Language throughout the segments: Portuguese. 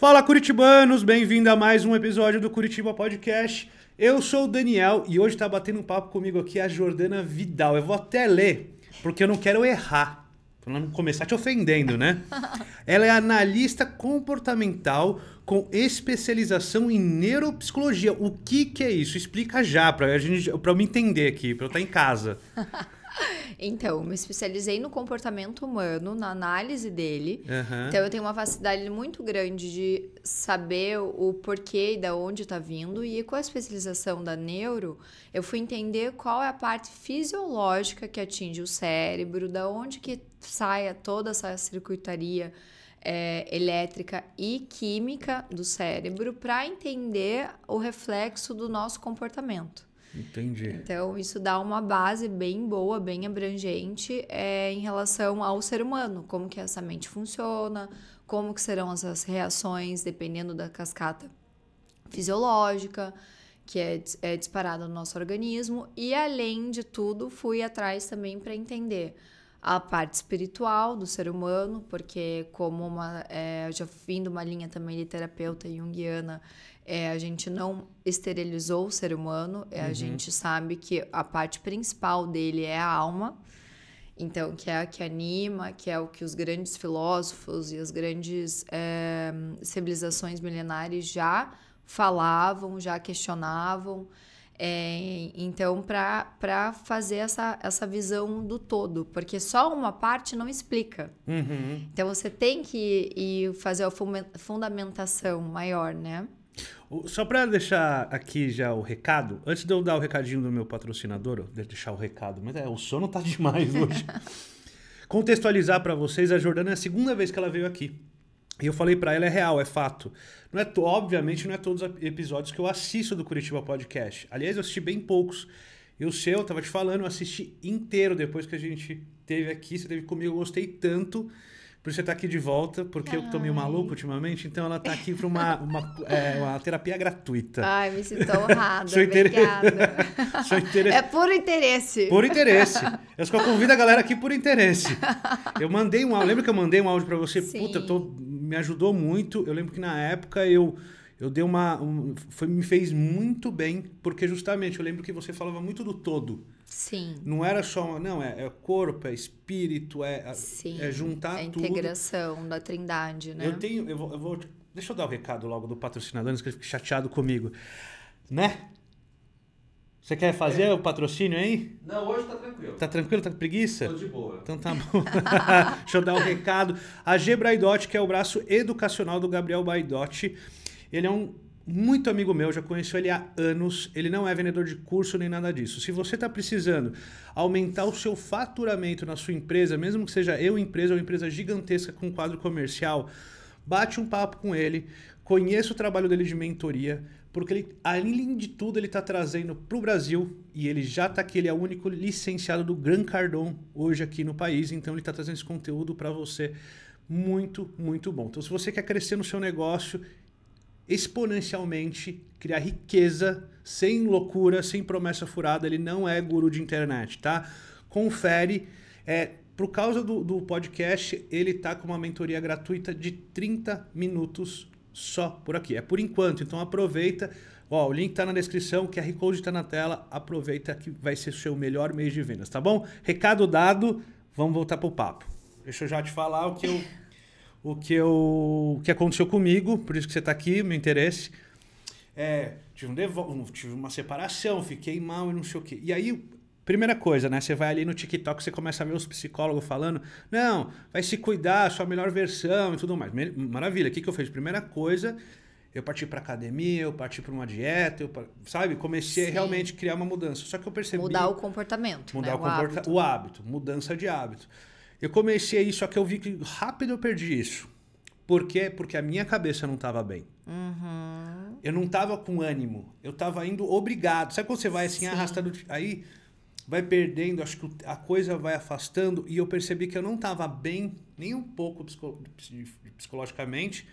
Fala Curitibanos, bem-vindo a mais um episódio do Curitiba Podcast. Eu sou o Daniel e hoje tá batendo um papo comigo aqui a Jordana Vidal. Eu vou até ler, porque eu não quero errar, pra não começar te ofendendo, né? Ela é analista comportamental com especialização em neuropsicologia. O que que é isso? Explica já, pra, gente, pra eu me entender aqui, pra eu estar tá em casa. Então, me especializei no comportamento humano, na análise dele. Uhum. Então, eu tenho uma facilidade muito grande de saber o porquê e da onde está vindo. E com a especialização da neuro, eu fui entender qual é a parte fisiológica que atinge o cérebro, da onde que sai toda essa circuitaria é, elétrica e química do cérebro, para entender o reflexo do nosso comportamento. Entendi. Então, isso dá uma base bem boa, bem abrangente é, em relação ao ser humano, como que essa mente funciona, como que serão essas reações, dependendo da cascata fisiológica que é, é disparada no nosso organismo. E, além de tudo, fui atrás também para entender a parte espiritual do ser humano, porque como uma, é, já vim de uma linha também de terapeuta junguiana, é, a gente não esterilizou o ser humano, é, uhum. a gente sabe que a parte principal dele é a alma, então que é a que anima, que é o que os grandes filósofos e as grandes é, civilizações milenares já falavam, já questionavam, é, então, para fazer essa, essa visão do todo, porque só uma parte não explica. Uhum. Então, você tem que ir fazer a fundamentação maior, né? Só para deixar aqui já o recado, antes de eu dar o recadinho do meu patrocinador, deixar o recado, mas é, o sono tá demais hoje. Contextualizar para vocês, a Jordana é a segunda vez que ela veio aqui. E eu falei para ela, é real, é fato. Não é obviamente não é todos os episódios que eu assisto do Curitiba Podcast. Aliás, eu assisti bem poucos. E o seu, eu tava te falando, eu assisti inteiro depois que a gente teve aqui, você teve comigo, eu gostei tanto por você estar tá aqui de volta, porque Ai. eu tô meio maluco ultimamente, então ela tá aqui para uma, uma, é, uma terapia gratuita. Ai, me sinto honrada. sou interesse. interesse. É por interesse. Por interesse. Eu só convido a galera aqui por interesse. Eu mandei um áudio, lembra que eu mandei um áudio para você? Sim. Puta, tô, me ajudou muito. Eu lembro que na época eu eu dei uma. Um, foi, me fez muito bem, porque justamente eu lembro que você falava muito do todo. Sim. Não era só. Não, é, é corpo, é espírito, é, é Sim, é juntar é tudo. tudo. A integração da trindade, né? Eu tenho. Eu vou, eu vou, deixa eu dar o um recado logo do patrocinador, antes que ele fique chateado comigo. Né? Você quer fazer é. o patrocínio aí? Não, hoje tá tranquilo. Tá tranquilo? Tá com preguiça? Tô de boa. Então tá bom. Deixa eu dar um recado. A G Braidotti, que é o braço educacional do Gabriel Baidotti. Ele é um muito amigo meu, já conheço ele há anos. Ele não é vendedor de curso nem nada disso. Se você está precisando aumentar o seu faturamento na sua empresa, mesmo que seja eu empresa ou é empresa gigantesca com quadro comercial, bate um papo com ele, conheça o trabalho dele de mentoria, porque ele, além de tudo, ele está trazendo para o Brasil e ele já está aqui, ele é o único licenciado do Gran Cardon hoje aqui no país, então ele está trazendo esse conteúdo para você muito, muito bom. Então, se você quer crescer no seu negócio exponencialmente, criar riqueza, sem loucura, sem promessa furada. Ele não é guru de internet, tá? Confere. É, por causa do, do podcast, ele tá com uma mentoria gratuita de 30 minutos só por aqui. É por enquanto, então aproveita. Ó, o link tá na descrição, o QR Code tá na tela. Aproveita que vai ser o seu melhor mês de vendas, tá bom? Recado dado, vamos voltar pro papo. Deixa eu já te falar o que eu o que, eu, o que aconteceu comigo, por isso que você está aqui, meu interesse. É, tive, um devo, tive uma separação, fiquei mal e não sei o quê. E aí, primeira coisa, né? Você vai ali no TikTok, você começa a ver os psicólogos falando, não, vai se cuidar, sua melhor versão e tudo mais. Maravilha, o que, que eu fiz? Primeira coisa, eu parti para academia, eu parti para uma dieta, eu, sabe? Comecei Sim. realmente a criar uma mudança. Só que eu percebi... Mudar o comportamento, Mudar né? o, o, comporta hábito. o hábito, mudança de hábito. Eu comecei isso, só que eu vi que rápido eu perdi isso. Por quê? Porque a minha cabeça não estava bem. Uhum. Eu não estava com ânimo. Eu estava indo obrigado. Sabe quando você vai assim, Sim. arrastando. Aí vai perdendo, acho que a coisa vai afastando. E eu percebi que eu não estava bem, nem um pouco psicologicamente,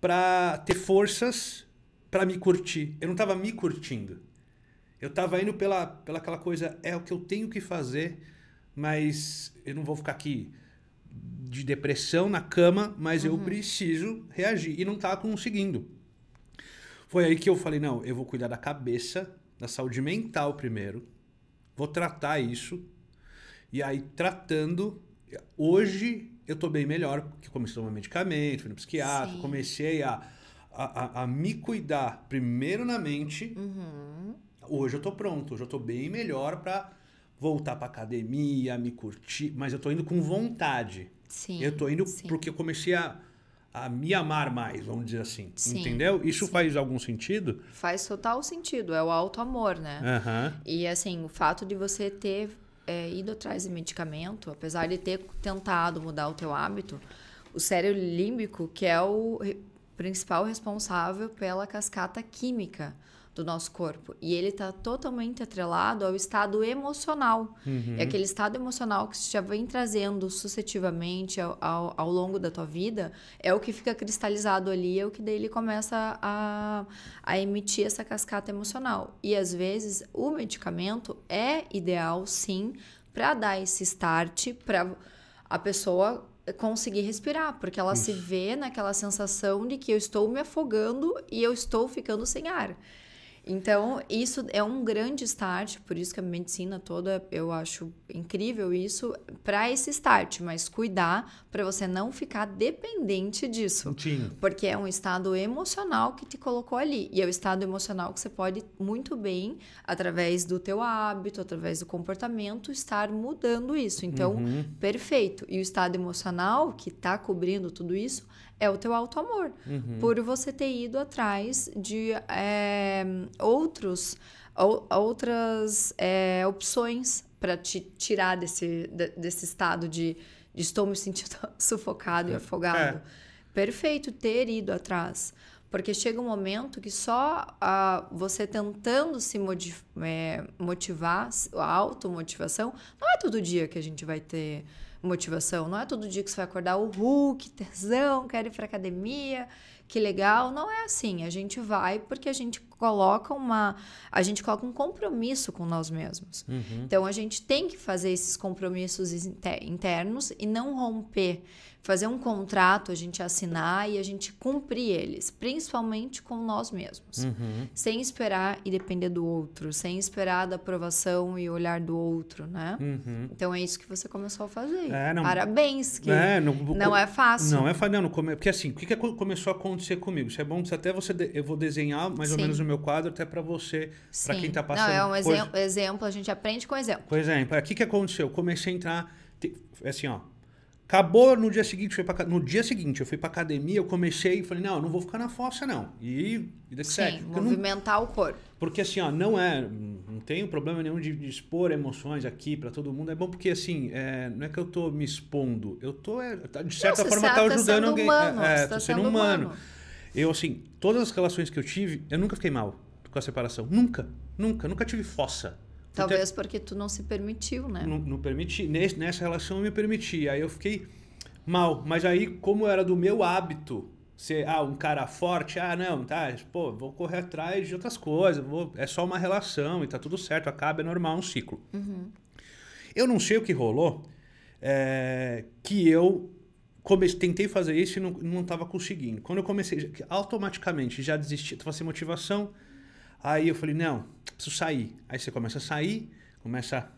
para ter forças para me curtir. Eu não estava me curtindo. Eu estava indo pela, pela aquela coisa, é o que eu tenho que fazer mas eu não vou ficar aqui de depressão na cama, mas uhum. eu preciso reagir. E não estava tá conseguindo. Foi aí que eu falei: não, eu vou cuidar da cabeça, da saúde mental primeiro, vou tratar isso. E aí, tratando, hoje eu estou bem melhor, porque comecei a tomar medicamento, fui no psiquiatra, Sim. comecei a, a, a, a, me cuidar primeiro na mente. Uhum. Hoje eu estou pronto, hoje eu estou bem melhor para voltar para academia, me curtir, mas eu tô indo com vontade. Sim. Eu tô indo sim. porque eu comecei a, a me amar mais, vamos dizer assim. Sim, Entendeu? Isso sim. faz algum sentido? Faz total sentido, é o auto-amor, né? Uhum. E assim, o fato de você ter é, ido atrás de medicamento, apesar de ter tentado mudar o teu hábito, o cérebro límbico, que é o principal responsável pela cascata química do nosso corpo. E ele está totalmente atrelado ao estado emocional. Uhum. É aquele estado emocional que você já vem trazendo sucessivamente ao, ao, ao, longo da tua vida, é o que fica cristalizado ali, é o que daí ele começa a, a emitir essa cascata emocional. E às vezes o medicamento é ideal, sim, para dar esse start, para a pessoa conseguir respirar, porque ela se vê naquela sensação de que eu estou me afogando e eu estou ficando sem ar. Então, isso é um grande start, por isso que a medicina toda eu acho incrível isso, para esse start, mas cuidar para você não ficar dependente disso. Sim. Porque é um estado emocional que te colocou ali. E é o estado emocional que você pode muito bem, através do teu hábito, através do comportamento, estar mudando isso. Então, uhum. perfeito. E o estado emocional que está cobrindo tudo isso é o teu alto amor uhum. por você ter ido atrás de é, outros ou, outras é, opções para te tirar desse, desse estado de, de estou me sentindo sufocado é. e afogado. É. Perfeito ter ido atrás. Porque chega um momento que só uh, você tentando se eh, motivar, a automotivação, não é todo dia que a gente vai ter motivação. Não é todo dia que você vai acordar o Hulk, tesão, quero ir para academia, que legal. Não é assim. A gente vai porque a gente coloca uma. A gente coloca um compromisso com nós mesmos. Uhum. Então a gente tem que fazer esses compromissos internos e não romper. Fazer um contrato, a gente assinar e a gente cumprir eles, principalmente com nós mesmos. Uhum. Sem esperar e depender do outro, sem esperar da aprovação e olhar do outro, né? Uhum. Então é isso que você começou a fazer. É, não... Parabéns, que é, não, não é fácil. Não é fácil, não, porque assim, o que, que começou a acontecer comigo? Isso é bom, até você. De... Eu vou desenhar mais Sim. ou menos o meu quadro, até para você, para quem está passando. Não, é um exemplo, exemplo, a gente aprende com exemplo. Por exemplo. Aqui é, que aconteceu? Comecei a entrar, assim, ó. Acabou no dia seguinte, foi pra, no dia seguinte eu fui pra academia, eu comecei e falei, não, eu não vou ficar na fossa, não. E, e daqui certo. movimentar não... o corpo. Porque assim, ó, não é. Não tenho problema nenhum de, de expor emoções aqui para todo mundo. É bom porque assim, é, não é que eu tô me expondo, eu tô. É, tá, de certa não, forma, tá, tá ajudando alguém. Humano, é, é, tá tô sendo, sendo humano. humano. Eu, assim, todas as relações que eu tive, eu nunca fiquei mal com a separação. Nunca, nunca, nunca tive fossa. Então, Talvez porque tu não se permitiu, né? Não, não permiti. Nesse, nessa relação eu me permiti. Aí eu fiquei mal. Mas aí, como era do meu hábito ser ah, um cara forte, ah, não, tá, pô, vou correr atrás de outras coisas, vou, é só uma relação e tá tudo certo, acaba, é normal, é um ciclo. Uhum. Eu não sei o que rolou, é, que eu tentei fazer isso e não estava conseguindo. Quando eu comecei, automaticamente já desisti, estava sem motivação. Aí eu falei, não, preciso sair. Aí você começa a sair, começa a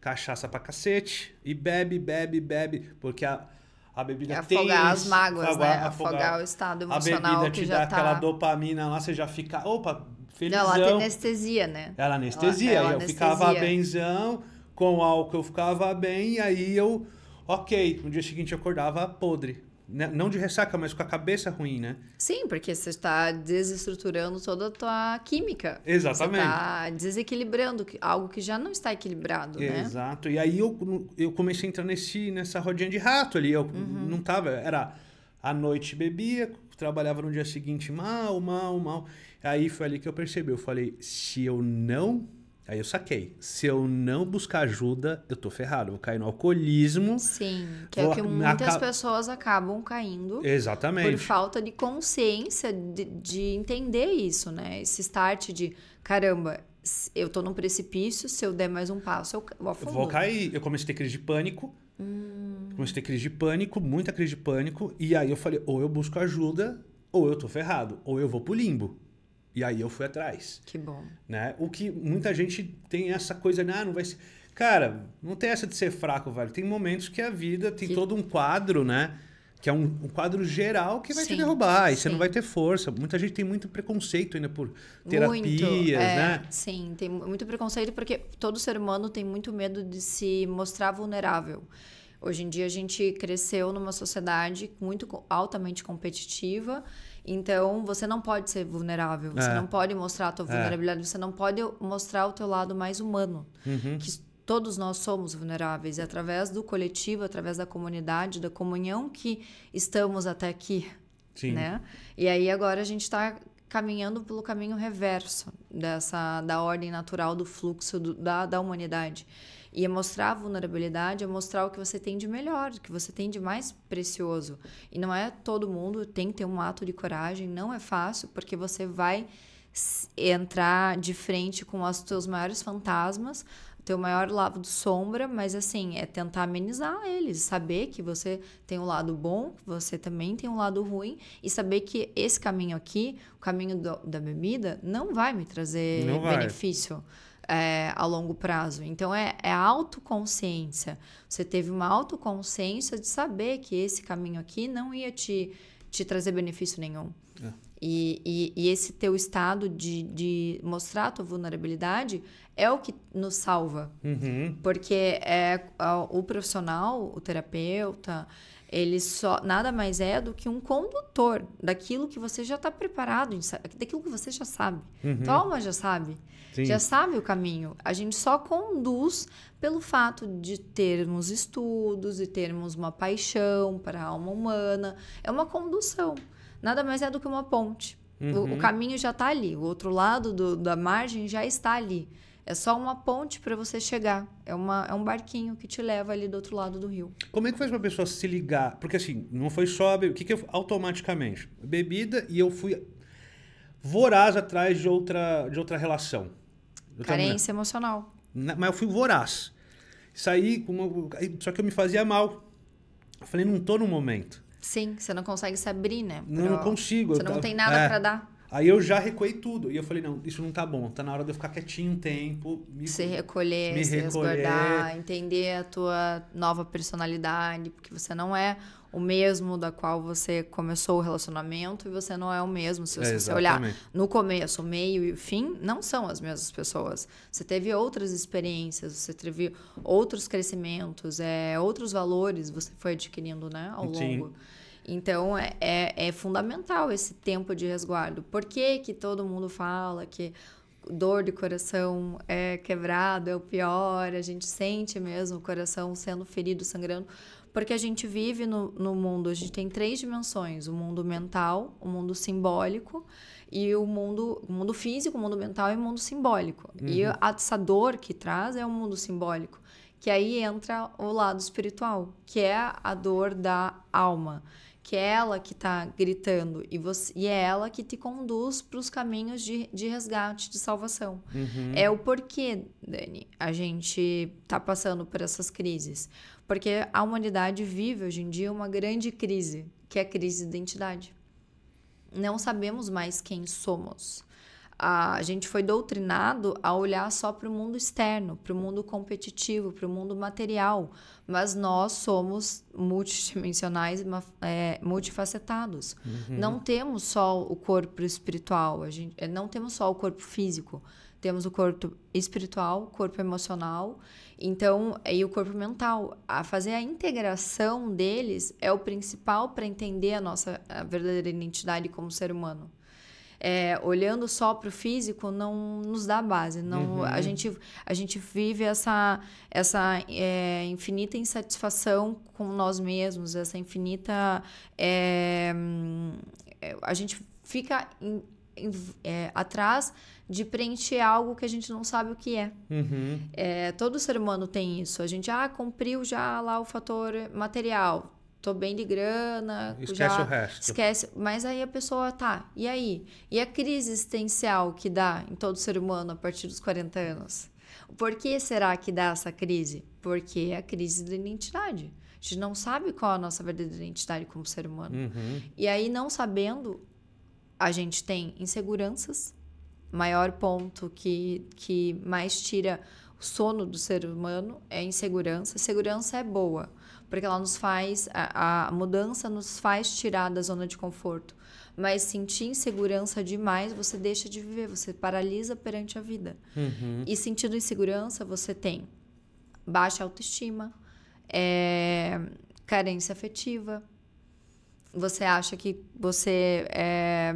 cachaça pra cacete e bebe, bebe, bebe, porque a, a bebida te é afogar tem... Afogar as mágoas, afogar, né? Afogar, afogar, o estado emocional a bebida te dá tá aquela dopamina lá, você já fica, opa, felizão. Ela tem anestesia, né? Ela anestesia, ela, ela eu anestesia. ficava benzão, com álcool eu ficava bem, e aí eu Ok, no dia seguinte eu acordava podre. Né? Não de ressaca, mas com a cabeça ruim, né? Sim, porque você está desestruturando toda a tua química. Exatamente. Você está desequilibrando algo que já não está equilibrado, Exato. né? Exato. E aí eu, eu comecei a entrar nesse, nessa rodinha de rato ali. Eu uhum. não tava... Era à noite bebia, trabalhava no dia seguinte mal, mal, mal. Aí foi ali que eu percebi. Eu falei, se eu não Aí eu saquei. Se eu não buscar ajuda, eu tô ferrado. Vou cair no alcoolismo. Sim, que é o que muitas pessoas acabam caindo. Exatamente. Por falta de consciência de, de, entender isso, né? Esse start de caramba. Eu tô num precipício, se eu der mais um passo, eu vou Eu vou cair. Eu comecei a ter crise de pânico. Hum. Comecei a ter crise de pânico, muita crise de pânico. E aí eu falei, ou eu busco ajuda, ou eu tô ferrado, ou eu vou pro limbo. E aí eu fui atrás. Que bom. Né? O que muita gente tem essa coisa, né? ah, não vai ser. Cara, não tem essa de ser fraco, velho. Tem momentos que a vida tem que... todo um quadro, né? Que é um, um quadro geral que vai sim, te derrubar. E você não vai ter força. Muita gente tem muito preconceito ainda por terapias, muito, né? é, né? Sim, tem muito preconceito porque todo ser humano tem muito medo de se mostrar vulnerável. Hoje em dia a gente cresceu numa sociedade muito altamente competitiva então, você não pode ser vulnerável, você é. não pode mostrar a tua é. vulnerabilidade, é. você não pode mostrar o teu lado mais humano, uhum. que todos nós somos vulneráveis, e é através do coletivo, através da comunidade, da comunhão que estamos até aqui, Sim. né? E aí agora a gente está caminhando pelo caminho reverso dessa da ordem natural do fluxo do, da, da humanidade. E é mostrar a vulnerabilidade, é mostrar o que você tem de melhor, o que você tem de mais precioso. E não é todo mundo tem que ter um ato de coragem, não é fácil, porque você vai entrar de frente com os teus maiores fantasmas, teu maior lado de sombra, mas assim, é tentar amenizar eles, saber que você tem um lado bom, você também tem um lado ruim, e saber que esse caminho aqui, o caminho do, da bebida, não vai me trazer não benefício. Vai é, a longo prazo. Então, é, é autoconsciência. Você teve uma autoconsciência de saber que esse caminho aqui não ia te, te trazer benefício nenhum. É. E, e, e, esse teu estado de, de mostrar a tua vulnerabilidade é o que nos salva. Uhum. Porque é, o profissional, o terapeuta, ele só nada mais é do que um condutor daquilo que você já está preparado, daquilo que você já sabe. Uhum. já sabe. Sim. já sabe o caminho. A gente só conduz pelo fato de termos estudos e termos uma paixão para a alma humana. É uma condução. Nada mais é do que uma ponte. Uhum. O, o, uhum. caminho já está ali, o outro lado do, da margem já está ali. É só uma ponte para você chegar. É, uma, é um barquinho que te leva ali do outro lado do rio. Como é que faz uma pessoa se ligar? Porque assim, não foi só. O que, que eu. Automaticamente? Bebida e eu fui voraz atrás de outra, de outra relação. Eu Carência emocional. Na, mas eu fui voraz. Saí, com uma, só que eu me fazia mal. Eu falei, não tô no momento. Sim, você não consegue se abrir, né? Pro... Não, não consigo. Você não tem nada é. para dar. Aí eu já recuei tudo. E eu falei, não, isso não tá bom. Tá na hora de eu ficar quietinho um tempo. Me, se recolher, me se recolher. resguardar, entender a tua nova personalidade, porque você não é o mesmo da qual você começou o relacionamento e você não é o mesmo. Se você, é, você olhar no começo, o meio e o fim, não são as mesmas pessoas. Você teve outras experiências, você teve outros crescimentos, é, outros valores você foi adquirindo né, ao Sim. longo. Então, é, é, é, fundamental esse tempo de resguardo. Por que, que todo mundo fala que dor de coração é quebrado, é o pior, a gente sente mesmo o coração sendo ferido, sangrando? Porque a gente vive no, no mundo, a gente tem três dimensões: o mundo mental, o mundo simbólico e o mundo, o mundo físico, o mundo mental e o mundo simbólico. Uhum. E essa dor que traz é o mundo simbólico, que aí entra o lado espiritual, que é a dor da alma que é ela que está gritando e, você, e é ela que te conduz para os caminhos de, de resgate, de salvação. Uhum. É o porquê, Dani, a gente está passando por essas crises. Porque a humanidade vive hoje em dia uma grande crise, que é a crise de identidade. Não sabemos mais quem somos a gente foi doutrinado a olhar só para o mundo externo, para o mundo competitivo, para o mundo material, mas nós somos multidimensionais, é, multifacetados. Uhum. Não temos só o corpo espiritual, a gente, é, não temos só o corpo físico, temos o corpo espiritual, corpo emocional, então é, e o corpo mental. A fazer a integração deles é o principal para entender a nossa a verdadeira identidade como ser humano é, olhando só para o físico não nos dá base. Não, uhum. a, gente, a gente vive essa, essa é, infinita insatisfação com nós mesmos, essa infinita. É, é a gente fica in, in, é, atrás de preencher algo que a gente não sabe o que é. Uhum. É, todo ser humano tem isso. A gente, ah, cumpriu já lá o fator material tô bem de grana. Esquece o resto. Esquece. Mas aí a pessoa tá, e aí? E a crise existencial que dá em todo ser humano a partir dos 40 anos? Por que será que dá essa crise? Porque é a crise da identidade. A gente não sabe qual é a nossa verdadeira identidade como ser humano. Uhum. E aí, não sabendo, a gente tem inseguranças, maior ponto que, que mais tira o sono do ser humano é insegurança. Segurança é boa porque ela nos faz, a, a mudança nos faz tirar da zona de conforto. Mas sentir insegurança demais, você deixa de viver, você paralisa perante a vida. Uhum. E sentindo insegurança, você tem baixa autoestima, é, carência afetiva, você acha que você é,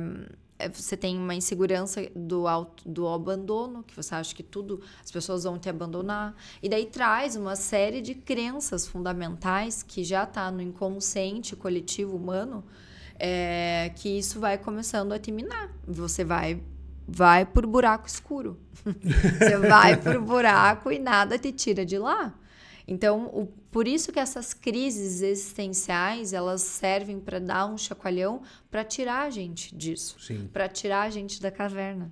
é, você tem uma insegurança do, auto, do abandono, que você acha que tudo, as pessoas vão te abandonar. E daí traz uma série de crenças fundamentais que já está no inconsciente coletivo humano, é, que isso vai começando a te minar. Você vai vai por buraco escuro. você vai por buraco e nada te tira de lá. Então, o, por isso que essas crises existenciais, elas servem para dar um chacoalhão para tirar a gente disso, para tirar a gente da caverna.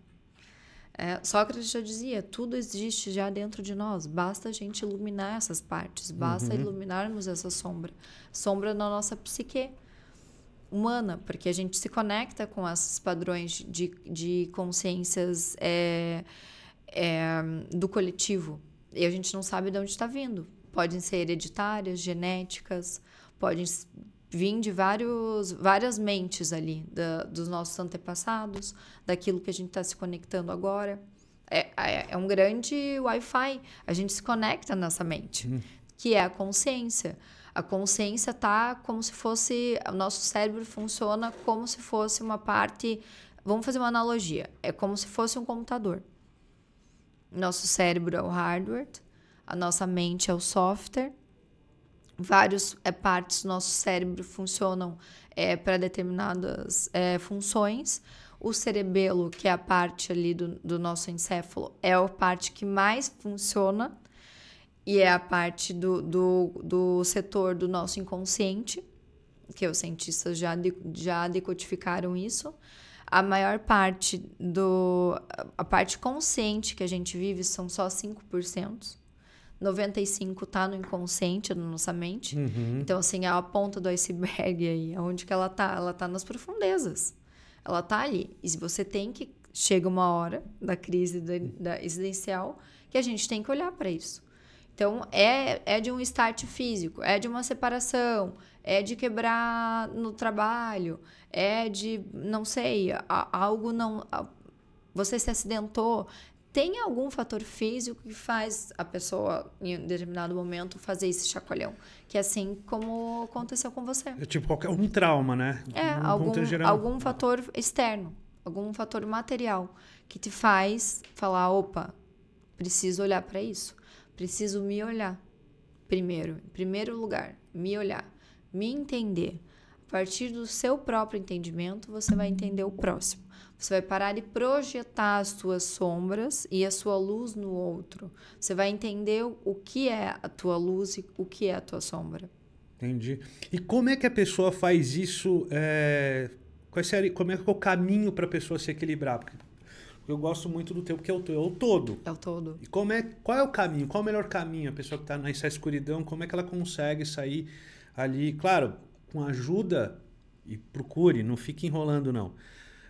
É, Sócrates já dizia: tudo existe já dentro de nós, basta a gente iluminar essas partes, basta uhum. iluminarmos essa sombra, sombra na nossa psique humana, porque a gente se conecta com esses padrões de, de consciências é, é, do coletivo e a gente não sabe de onde está vindo podem ser hereditárias, genéticas, podem vir de vários, várias mentes ali, da, dos nossos antepassados, daquilo que a gente está se conectando agora. É, é, é um grande Wi-Fi. A gente se conecta nessa mente, hum. que é a consciência. A consciência tá como se fosse. O nosso cérebro funciona como se fosse uma parte. Vamos fazer uma analogia. É como se fosse um computador. Nosso cérebro é o hardware, a nossa mente é o software. Várias é, eh, partes do nosso cérebro funcionam é, eh, para determinadas é, funções. O cerebelo, que é a parte ali do, do nosso encéfalo, é a parte que mais funciona e é a parte do, do, do setor do nosso inconsciente, que os cientistas já, de, já decodificaram isso a maior parte do. A parte consciente que a gente vive são só 5%. 95 tá no inconsciente, na nossa mente. Uhum. Então, assim, é a ponta do iceberg aí. É onde que ela tá? Ela tá nas profundezas. Ela tá ali. E você tem que. Chega uma hora da crise da, da existencial que a gente tem que olhar para isso. Então, é, é de um start físico, é de uma separação, é de quebrar no trabalho, é de, não sei, algo não. Você se acidentou, tem algum fator físico que faz a pessoa, em determinado momento, fazer esse chacoalhão. Que é assim como aconteceu com você. É tipo qualquer, um trauma, né? É, um algum, algum fator externo, algum fator material que te faz falar: opa, preciso olhar para isso. Preciso me olhar primeiro. Em primeiro lugar, me olhar, me entender. A partir do seu próprio entendimento, você vai entender o próximo. Você vai parar e projetar as suas sombras e a sua luz no outro. Você vai entender o que é a tua luz e o que é a tua sombra. Entendi. E como é que a pessoa faz isso? É... Seria, como é que é o caminho para a pessoa se equilibrar? Porque eu gosto muito do teu, porque é o, é o todo. É o todo. E como é, qual é o caminho? Qual é o melhor caminho? A pessoa que está nessa escuridão, como é que ela consegue sair ali? Claro, com ajuda e procure, não fique enrolando, não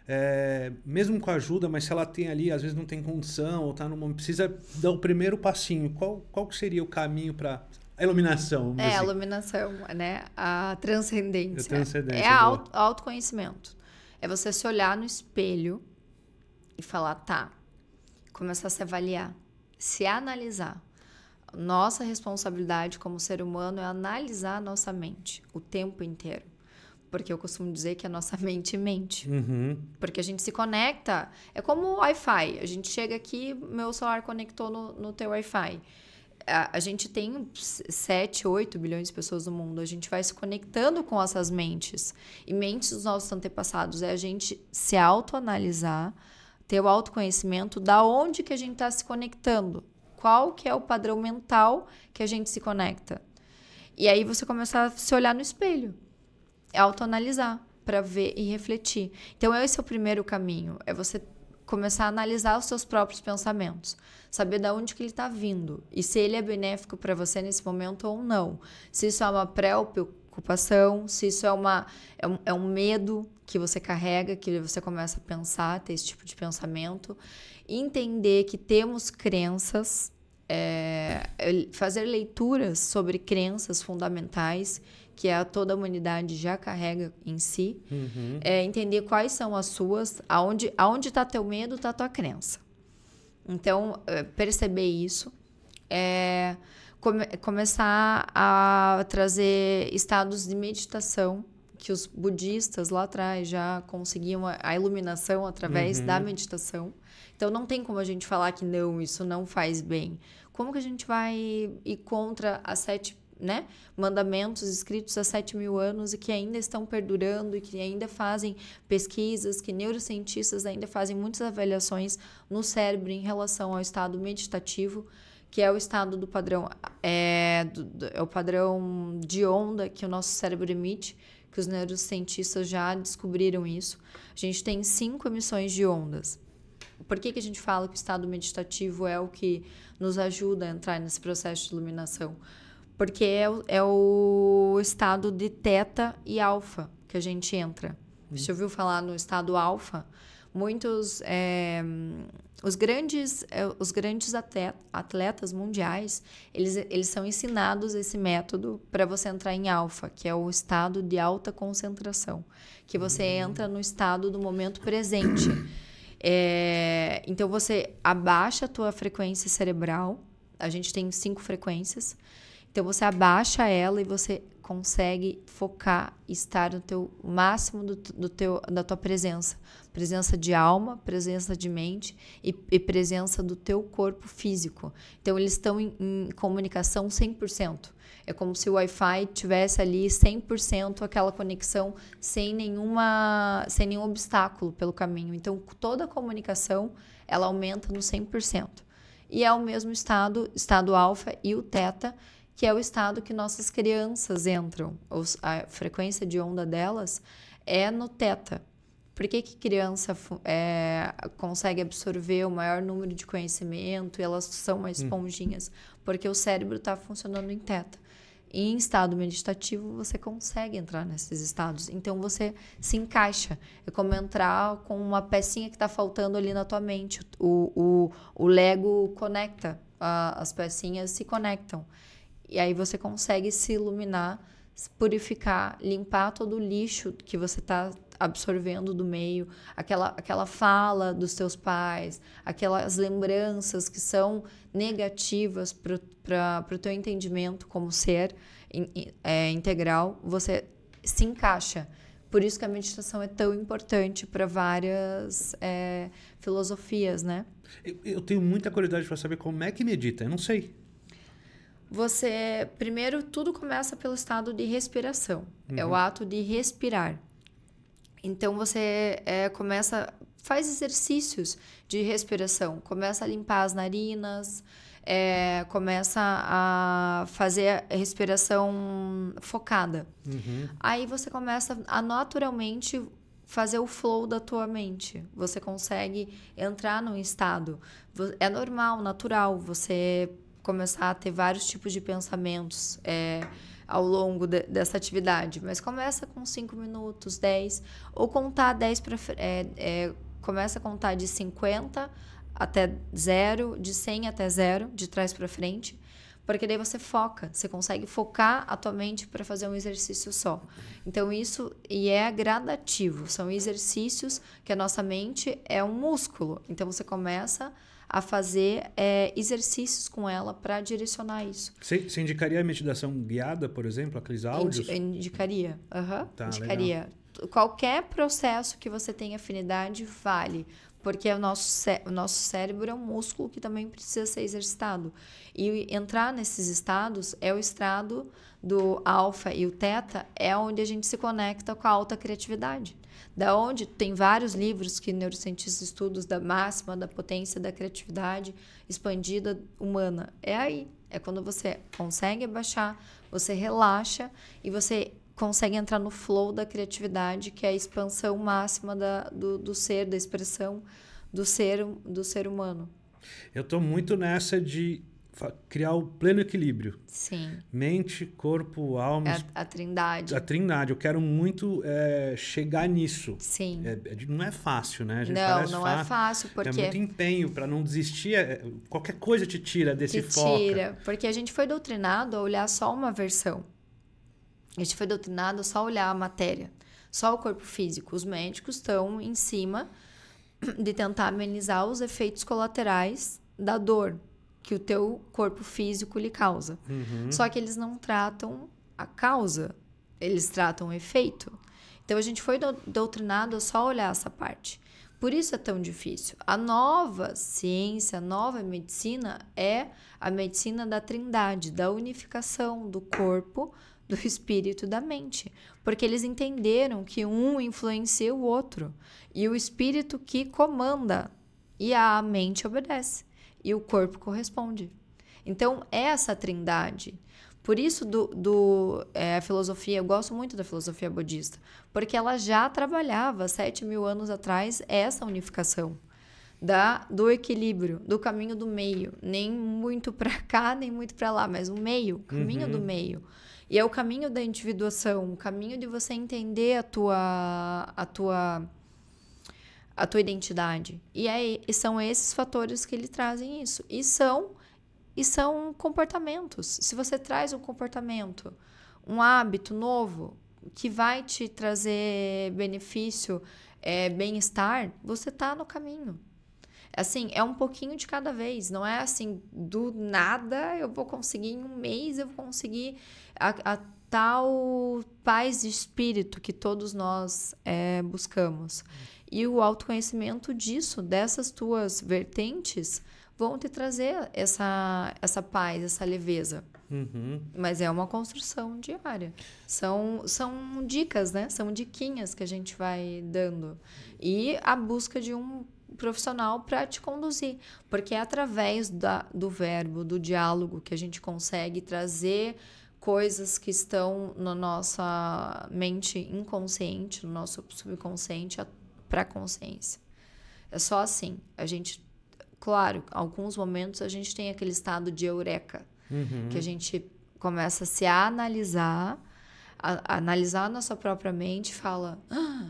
é, mesmo com ajuda, mas se ela tem ali, às vezes não tem condição, ou tá momento precisa dar o primeiro passinho, qual, qual seria o caminho para a iluminação? É, assim. a iluminação, né? A transcendência. A transcendência é a autoconhecimento. É você se olhar no espelho e falar, tá, começar a se avaliar, se analisar. Nossa responsabilidade como ser humano é analisar a nossa mente o tempo inteiro. Porque eu costumo dizer que a nossa mente mente. Uhum. Porque a gente se conecta. É como o Wi-Fi. A gente chega aqui, meu celular conectou no, no teu Wi-Fi. A, a, gente tem 7, 8 bilhões de pessoas no mundo. A gente vai se conectando com essas mentes. E mentes dos nossos antepassados. É a gente se autoanalisar, ter o autoconhecimento da onde que a gente está se conectando. Qual que é o padrão mental que a gente se conecta. E aí você começa a se olhar no espelho é autoanalisar para ver e refletir. Então, esse é o primeiro caminho, é você começar a analisar os seus próprios pensamentos, saber de onde que ele está vindo e se ele é benéfico para você nesse momento ou não. Se isso é uma preocupação, se isso é, uma, é, um, é um medo que você carrega, que você começa a pensar, ter esse tipo de pensamento, entender que temos crenças, é, fazer leituras sobre crenças fundamentais que a toda a humanidade já carrega em si. Uhum. É entender quais são as suas, aonde aonde está teu medo, está tua crença. Então é, perceber isso, é, come, começar a trazer estados de meditação que os budistas lá atrás já conseguiam a iluminação através uhum. da meditação. Então não tem como a gente falar que não, isso não faz bem. Como que a gente vai ir contra as sete né, mandamentos escritos há sete mil anos e que ainda estão perdurando e que ainda fazem pesquisas, que neurocientistas ainda fazem muitas avaliações no cérebro em relação ao estado meditativo, que é o estado do padrão é, do, do, é o padrão de onda que o nosso cérebro emite, que os neurocientistas já descobriram isso. A gente tem cinco emissões de ondas. Por que, que a gente fala que o estado meditativo é o que nos ajuda a entrar nesse processo de iluminação? Porque é, é o estado de teta e alfa que a gente entra. Uhum. Você ouviu falar no estado alfa? Muitos. É, os grandes, é, os grandes atletas mundiais, eles, eles são ensinados esse método para você entrar em alfa, que é o estado de alta concentração, que você uhum. entra no estado do momento presente. É, então você abaixa a tua frequência cerebral, a gente tem cinco frequências, então você abaixa ela e você consegue focar, estar no teu máximo do, do teu, da tua presença, presença de alma, presença de mente e, e presença do teu corpo físico. Então eles estão em, em comunicação 100%. É como se o Wi-Fi tivesse ali 100% aquela conexão sem nenhuma sem nenhum obstáculo pelo caminho. Então toda a comunicação ela aumenta no 100%. E é o mesmo estado, estado alfa e o teta, que é o estado que nossas crianças entram. A frequência de onda delas é no teta. Por que, que criança é, consegue absorver o maior número de conhecimento e elas são mais hum. esponjinhas? Porque o cérebro está funcionando em teta. E em estado meditativo, você consegue entrar nesses estados. Então, você se encaixa. É como entrar com uma pecinha que está faltando ali na tua mente. O, o, o Lego conecta, a, as pecinhas se conectam. E aí você consegue se iluminar, se purificar, limpar todo o lixo que você está absorvendo do meio, aquela, aquela fala dos seus pais, aquelas lembranças que são negativas para o teu entendimento como ser é, integral, você se encaixa. Por isso que a meditação é tão importante para várias é, filosofias, né? Eu, eu tenho muita curiosidade para saber como é que medita. Eu não sei você primeiro tudo começa pelo estado de respiração. Uhum. É o uhum. ato de respirar. Então você é, começa faz exercícios de respiração, começa a limpar as narinas, é, começa a fazer a respiração focada. Uhum. Aí você começa a naturalmente fazer o flow da tua mente. Você consegue entrar num estado. É normal, natural. Você começar a ter vários tipos de pensamentos é, ao longo de, dessa atividade. Mas começa com 5 minutos, 10, ou contar 10 para. É, é, começa a contar de 50 até zero, de 100 até zero, de trás para frente, porque daí você foca, você consegue focar a tua mente para fazer um exercício só. Então isso e é gradativo, são exercícios que a nossa mente é um músculo. Então você começa a fazer é, exercícios com ela para direcionar isso. Você, você, indicaria a meditação guiada, por exemplo, aqueles áudios? Indi indicaria. Uhum. Tá, indicaria. Legal. Qualquer processo que você tenha afinidade vale porque o nosso, o nosso cérebro é um músculo que também precisa ser exercitado. E entrar nesses estados é o estado do alfa e o teta, é onde a gente se conecta com a alta criatividade. Da onde tem vários livros que neurocientistas estudam da máxima, da potência, da criatividade expandida humana. É aí, é quando você consegue abaixar, você relaxa e você consegue entrar no flow da criatividade, que é a expansão máxima da, do, do ser, da expressão do ser, do ser humano. Eu estou muito nessa de criar o pleno equilíbrio. Sim. Mente, corpo, alma. É a, a trindade. A trindade. Eu quero muito é, chegar nisso. Sim. É, é não é fácil, né? não, não é fácil, é fácil porque é muito empenho para não desistir. Qualquer coisa te tira desse te foco. Tira, porque a gente foi doutrinado a olhar só uma versão. A gente foi doutrinado a só olhar a matéria, só o corpo físico. Os médicos estão em cima de tentar amenizar os efeitos colaterais da dor que o teu corpo físico lhe causa. Uhum. Só que eles não tratam a causa, eles tratam o efeito. Então a gente foi doutrinado a só olhar essa parte. Por isso é tão difícil. A nova ciência, a nova medicina é a medicina da trindade, da unificação do corpo, do espírito, da mente, porque eles entenderam que um influencia o outro e o espírito que comanda e a mente obedece e o corpo corresponde. Então, é essa trindade. Por isso, do, do é, a filosofia, eu gosto muito da filosofia budista, porque ela já trabalhava 7 mil anos atrás essa unificação da do equilíbrio, do caminho do meio, nem muito para cá, nem muito para lá, mas o meio, o caminho uhum. do meio. E é o caminho da individuação, o caminho de você entender a tua a tua a tua identidade. E, é, e são esses fatores que ele trazem isso. E são, e são comportamentos. Se você traz um comportamento, um hábito novo que vai te trazer benefício, é, bem-estar, você está no caminho. Assim, é um pouquinho de cada vez, não é assim, do nada eu vou conseguir, em um mês eu vou conseguir a, a tal paz de espírito que todos nós é, buscamos. E o autoconhecimento disso, dessas tuas vertentes, vão te trazer essa, essa paz, essa leveza. Uhum. Mas é uma construção diária. São, são dicas, né? São diquinhas que a gente vai dando. E a busca de um profissional para te conduzir. Porque é através da, do verbo, do diálogo, que a gente consegue trazer coisas que estão na nossa mente inconsciente, no nosso subconsciente, para a consciência. É só assim. A gente, claro, alguns momentos a gente tem aquele estado de eureka, uhum. que a gente começa a se analisar, a, a analisar a nossa própria mente, fala, ah,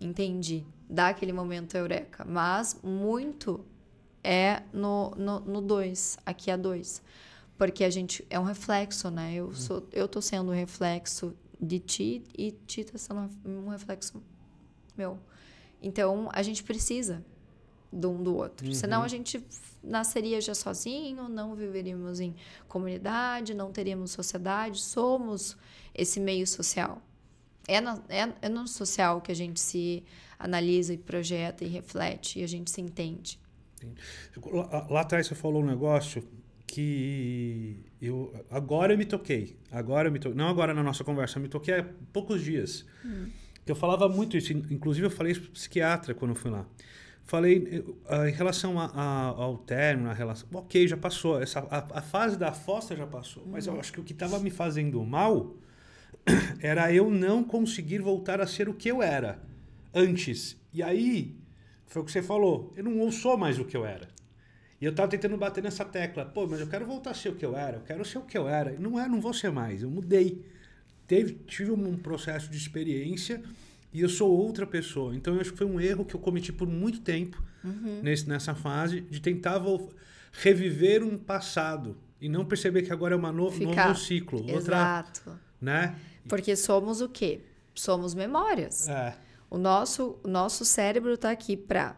entendi, dá aquele momento eureka. Mas muito é no no, no dois, aqui é dois, Porque a gente é um reflexo, né? Eu, uhum. sou, eu tô sendo um reflexo de ti e ti tá sendo um reflexo meu. Então, a gente precisa de um do outro. Uhum. Senão a gente nasceria já sozinho, não viveríamos em comunidade, não teríamos sociedade, somos esse meio social. É, na, é, é no social que a gente se analisa e projeta e reflete e a gente se entende. Lá, lá atrás você falou um negócio que eu agora eu me toquei. Agora eu me toquei. Não agora na nossa conversa, eu me toquei há poucos dias. Hum eu falava muito isso, inclusive eu falei isso para psiquiatra quando eu fui lá. Falei uh, em relação a, a, ao término, a relação. Ok, já passou. Essa, a, a fase da fossa já passou. Mas eu uhum. acho que o que estava me fazendo mal era eu não conseguir voltar a ser o que eu era antes. E aí, foi o que você falou. Eu não sou mais o que eu era. E eu estava tentando bater nessa tecla. Pô, mas eu quero voltar a ser o que eu era. Eu quero ser o que eu era. Não é, não vou ser mais. Eu mudei teve, tive um processo de experiência e eu sou outra pessoa. Então eu acho que foi um erro que eu cometi por muito tempo uhum. nesse, nessa fase de tentar reviver um passado e não perceber que agora é uma no, novo ciclo, Exato. outra, né? Porque somos o quê? Somos memórias. É. O nosso, o nosso cérebro está aqui para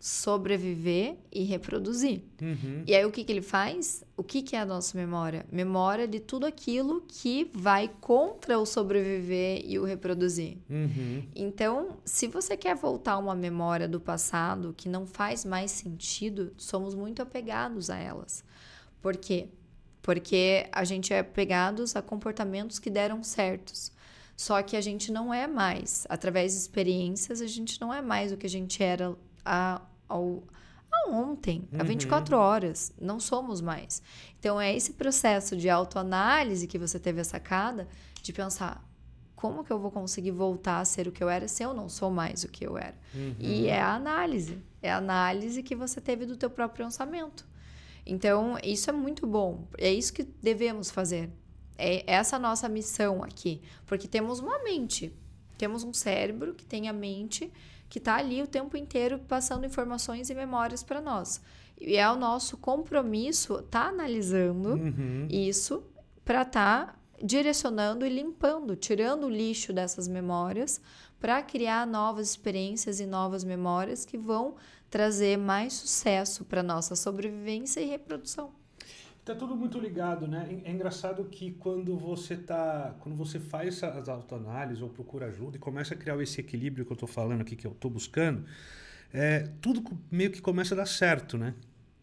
sobreviver e reproduzir. Uhum. E aí o que, que ele faz? O que, que é a nossa memória? Memória de tudo aquilo que vai contra o sobreviver e o reproduzir. Uhum. Então, se você quer voltar uma memória do passado que não faz mais sentido, somos muito apegados a elas. Por quê? Porque a gente é apegados a comportamentos que deram certos. Só que a gente não é mais, através de experiências, a gente não é mais o que a gente era há ao, a ontem, uhum. a 24 horas. Não somos mais. Então é esse processo de autoanálise que você teve a sacada de pensar como que eu vou conseguir voltar a ser o que eu era se eu não sou mais o que eu era. Uhum. E é a análise, é a análise que você teve do teu próprio pensamento. Então, isso é muito bom. É isso que devemos fazer. É essa a nossa missão aqui, porque temos uma mente temos um cérebro que tem a mente que está ali o tempo inteiro passando informações e memórias para nós. E é o nosso compromisso estar tá analisando uhum. isso para estar tá direcionando e limpando, tirando o lixo dessas memórias para criar novas experiências e novas memórias que vão trazer mais sucesso para nossa sobrevivência e reprodução. Tá tudo muito ligado, né? É, é engraçado que quando você tá, quando você faz essas autoanálises ou procura ajuda e começa a criar esse equilíbrio que eu estou falando aqui que eu estou buscando, é, tudo meio que começa a dar certo, né?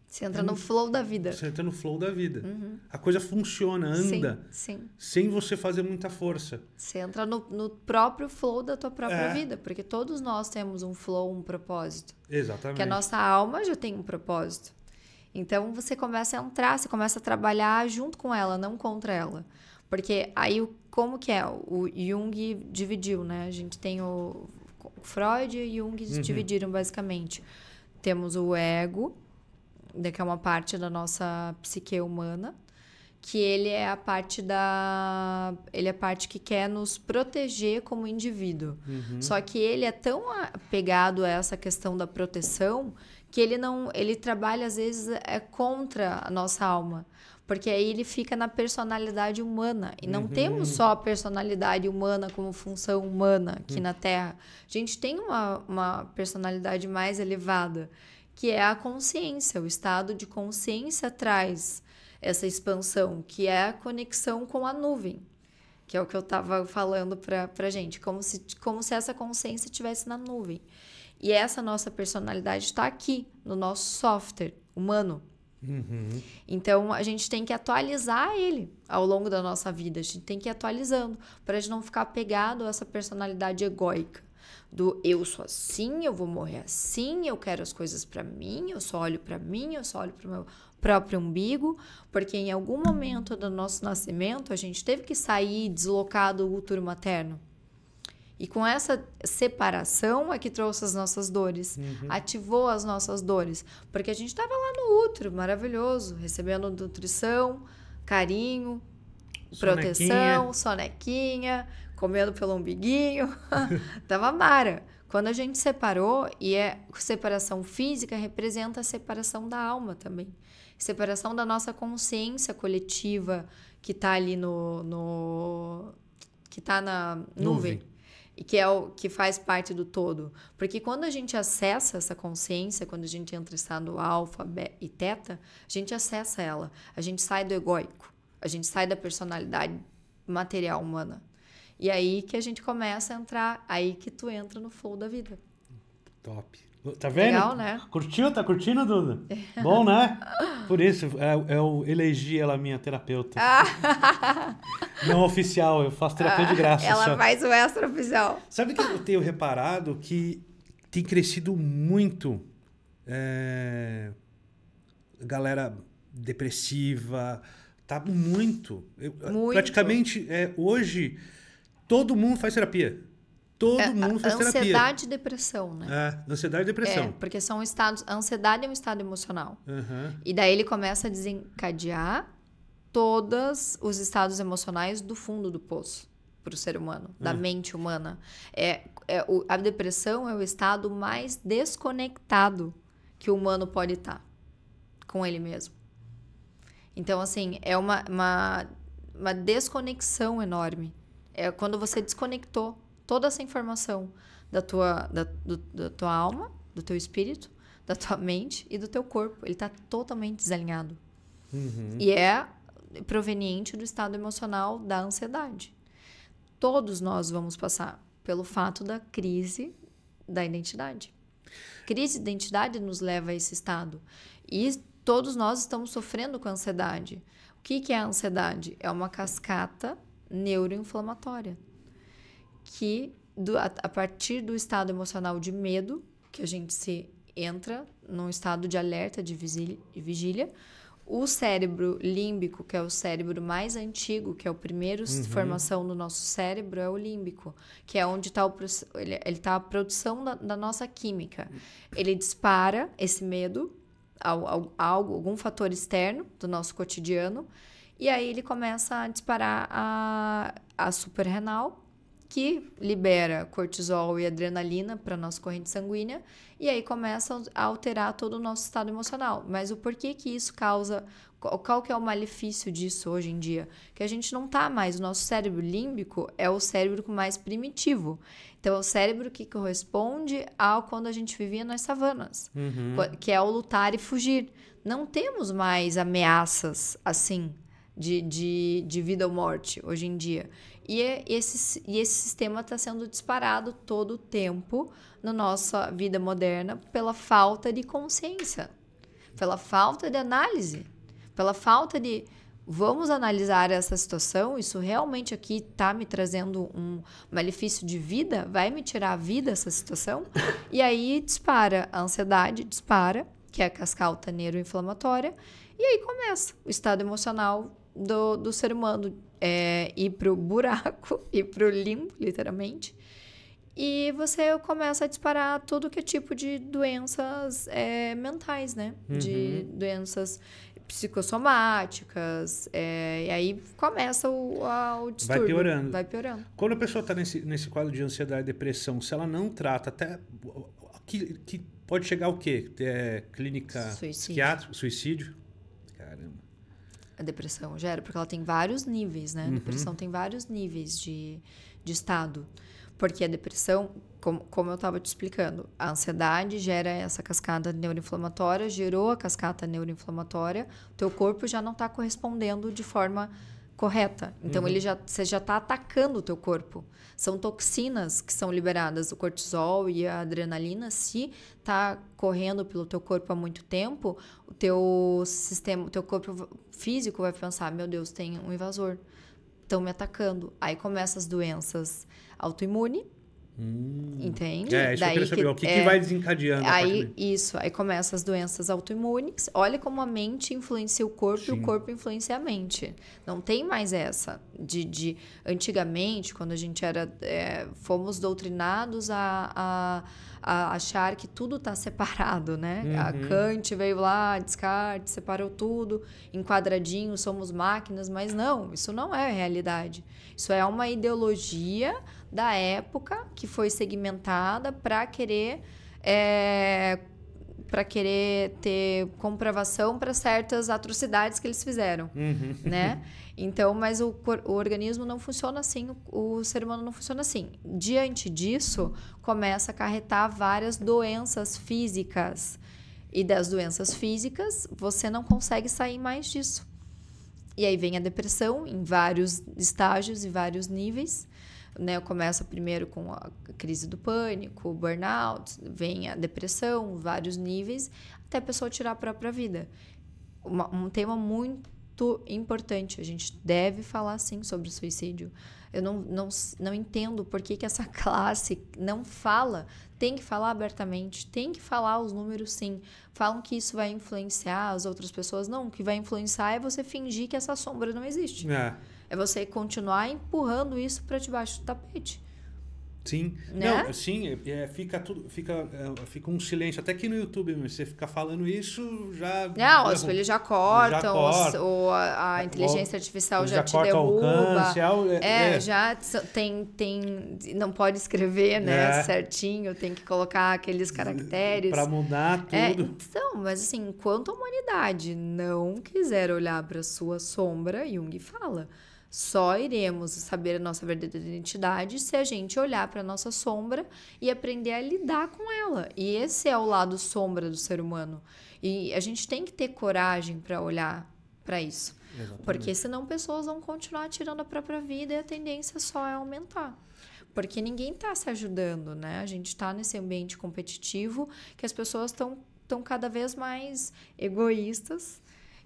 Você entra então, no flow da vida. Você entra no flow da vida. Uhum. A coisa funciona, anda. Sim, sim. Sem você fazer muita força. Você entra no, no próprio flow da tua própria é. vida. Porque todos nós temos um flow, um propósito. Exatamente. Que a nossa alma já tem um propósito. Então você começa a entrar, você começa a trabalhar junto com ela, não contra ela. Porque aí como que é? O Jung dividiu, né? A gente tem o Freud e Jung uhum. dividiram basicamente. Temos o ego, né, que é uma parte da nossa psique humana, que ele é a parte da ele é a parte que quer nos proteger como indivíduo. Uhum. Só que ele é tão apegado a essa questão da proteção que ele não, ele trabalha às vezes é contra a nossa alma, porque aí ele fica na personalidade humana e não uhum. temos só a personalidade humana como função humana aqui uhum. na Terra. A gente tem uma, uma personalidade mais elevada que é a consciência, o estado de consciência traz essa expansão que é a conexão com a nuvem que é o que eu estava falando para a gente, como se, como se essa consciência estivesse na nuvem. E essa nossa personalidade está aqui, no nosso software humano. Uhum. Então a gente tem que atualizar ele ao longo da nossa vida, a gente tem que ir atualizando para a gente não ficar pegado a essa personalidade egóica do eu sou assim, eu vou morrer assim, eu quero as coisas para mim, eu só olho para mim, eu só olho para o meu próprio umbigo, porque em algum momento do nosso nascimento a gente teve que sair deslocado do útero materno. E com essa separação é que trouxe as nossas dores, uhum. ativou as nossas dores. Porque a gente estava lá no útero, maravilhoso, recebendo nutrição, carinho, sonequinha. proteção, sonequinha, comendo pelo umbiguinho. tava mara. Quando a gente separou, e é separação física, representa a separação da alma também. Separação da nossa consciência coletiva que está ali no. no que está na nuvem. nuvem e que é o que faz parte do todo. Porque quando a gente acessa essa consciência, quando a gente entra em estado alfa, e teta, a gente acessa ela. A gente sai do egoico, a gente sai da personalidade material humana. E aí que a gente começa a entrar, aí que tu entra no flow da vida. Top. Tá vendo? Legal, né? Curtiu? Tá curtindo, Duda? Bom, né? Por isso, eu, é, eu é elegi ela minha terapeuta. Não oficial, eu faço terapia ah, de graça. Ela só. faz o extra oficial. Sabe o que eu tenho reparado que tem crescido muito é, galera depressiva, tá muito. Eu, muito. Praticamente, é, hoje, todo mundo faz terapia. Todo é, mundo faz ansiedade terapia. Ansiedade e depressão, né? É, ansiedade e depressão. É, porque são estados. A ansiedade é um estado emocional. Uhum. E daí ele começa a desencadear todos os estados emocionais do fundo do poço para o ser humano, da hum. mente humana. É, é o, a depressão é o estado mais desconectado que o humano pode estar tá com ele mesmo. Então, assim, é uma, uma, uma desconexão enorme. É quando você desconectou toda essa informação da tua, da, do, da tua alma, do teu espírito, da tua mente e do teu corpo. Ele está totalmente desalinhado. Uhum. E é proveniente do estado emocional da ansiedade. Todos nós vamos passar pelo fato da crise da identidade. Crise de identidade nos leva a esse estado. E todos nós estamos sofrendo com ansiedade. O que, que é a ansiedade? É uma cascata neuroinflamatória que, do, a, a partir do estado emocional de medo, que a gente se entra num estado de alerta, de vigília, o cérebro límbico, que é o cérebro mais antigo, que é o primeiro uhum. formação do nosso cérebro, é o límbico, que é onde está ele, ele tá a produção da, da nossa química. Ele dispara esse medo, algo, algum fator externo do nosso cotidiano, e aí ele começa a disparar a, a suprarrenal, que libera cortisol e adrenalina para nossa corrente sanguínea e aí começa a alterar todo o nosso estado emocional. Mas o porquê que isso causa qual que é o malefício disso hoje em dia? Que a gente não tá mais, o nosso cérebro límbico é o cérebro mais primitivo. Então, é o cérebro que corresponde ao quando a gente vivia nas savanas, uhum. que é o lutar e fugir. Não temos mais ameaças assim de, de, de vida ou morte hoje em dia. E é esse, e esse sistema está sendo disparado todo o tempo na nossa vida moderna pela falta de consciência, pela falta de análise, pela falta de vamos analisar essa situação, isso realmente aqui está me trazendo um malefício de vida, vai me tirar a vida essa situação? E aí dispara a ansiedade, dispara, que é a cascalta neuroinflamatória, e aí começa o estado emocional do, do ser humano é, ir pro buraco, ir pro limbo, literalmente. E você começa a disparar tudo que é tipo de doenças é, mentais, né? Uhum. De doenças psicossomáticas. É, e aí começa o, a, o distúrbio. Vai piorando. Vai piorando. Quando a pessoa está nesse, nesse quadro de ansiedade e depressão, se ela não trata, até. Que, que pode chegar o quê? É, clínica suicídio. suicídio? Caramba a depressão gera, porque ela tem vários níveis, né? A uhum. depressão tem vários níveis de, de estado. Porque a depressão, como, como eu estava te explicando, a ansiedade gera essa cascata neuroinflamatória, gerou a cascata neuroinflamatória, teu corpo já não está correspondendo de forma correta. Então uhum. ele já, você já está atacando o teu corpo. São toxinas que são liberadas, o cortisol e a adrenalina. Se está correndo pelo teu corpo há muito tempo, o teu sistema, o teu corpo físico vai pensar: meu Deus, tem um invasor, estão me atacando. Aí começam as doenças autoimune Hum. Entende? É, isso Daí eu queria saber. Que, o que, é, que vai desencadeando? Aí, isso. Aí começa as doenças autoimunes. Olha como a mente influencia o corpo Sim. e o corpo influencia a mente. Não tem mais essa de... de antigamente, quando a gente era... É, fomos doutrinados a, a, a, achar que tudo está separado, né? Uhum. A Kant veio lá, Descartes, separou tudo enquadradinho somos máquinas. Mas não, isso não é realidade. Isso é uma ideologia da época que foi segmentada para querer é, para querer ter comprovação para certas atrocidades que eles fizeram, uhum. né? Então, mas o, o, organismo não funciona assim, o, o, ser humano não funciona assim. Diante disso, começa a acarretar várias doenças físicas. E das doenças físicas, você não consegue sair mais disso. E aí vem a depressão em vários estágios e vários níveis né? Começa primeiro com a crise do pânico, burnout, vem a depressão, vários níveis, até a pessoa tirar a própria vida. Uma, um tema muito importante, a gente deve falar sim sobre suicídio. Eu não, não, não entendo por que, que essa classe não fala. Tem que falar abertamente, tem que falar os números sim. Falam que isso vai influenciar as outras pessoas. Não, o que vai influenciar é você fingir que essa sombra não existe. É. É você continuar empurrando isso para debaixo do tapete. Sim. Né? Não, sim, é, fica tudo, fica, é, fica um silêncio. Até que no YouTube, você ficar falando isso, já. Não, os filhos já cortam, já corta, ou a, a inteligência ou, artificial já, já te derruba. Alcance, é, é, é, é, já tem, tem. Não pode escrever, né? É. Certinho, tem que colocar aqueles caracteres. Para mudar tudo. então, mas assim, enquanto a humanidade não quiser olhar para sua sombra, Jung fala só iremos saber a nossa verdadeira identidade se a gente olhar para a nossa sombra e aprender a lidar com ela. E esse é o lado sombra do ser humano. E a gente tem que ter coragem para olhar para isso. Exatamente. Porque senão pessoas vão continuar tirando a própria vida e a tendência só é aumentar porque ninguém está se ajudando, né? A gente está nesse ambiente competitivo que as pessoas estão cada vez mais egoístas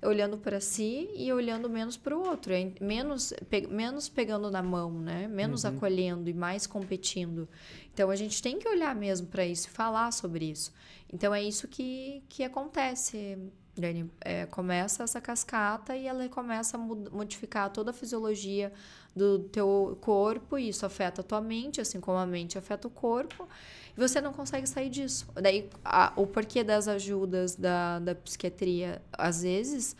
olhando para si e olhando menos para o outro, menos, pe menos pegando na mão, né? Menos uhum. acolhendo e mais competindo. Então a gente tem que olhar mesmo para isso, e falar sobre isso. Então é isso que, que acontece Dani, é, começa essa cascata e ela começa a modificar toda a fisiologia do teu corpo e isso afeta a tua mente, assim como a mente afeta o corpo. E você não consegue sair disso. Daí, a, o porquê das ajudas da, da psiquiatria, às vezes,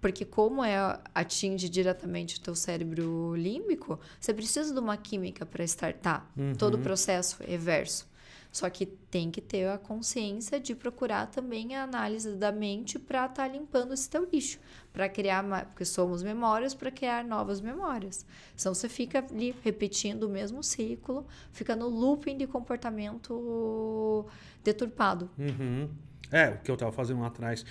porque como é atinge diretamente o teu cérebro límbico, você precisa de uma química para startar uhum. todo o uhum. processo reverso. Só que tem que ter a consciência de procurar também a análise da mente para estar tá limpando esse teu lixo, para criar, porque somos memórias, para criar novas memórias. Senão você fica ali repetindo o mesmo ciclo, fica no looping de comportamento deturpado. Uhum. É, o que eu estava fazendo lá atrás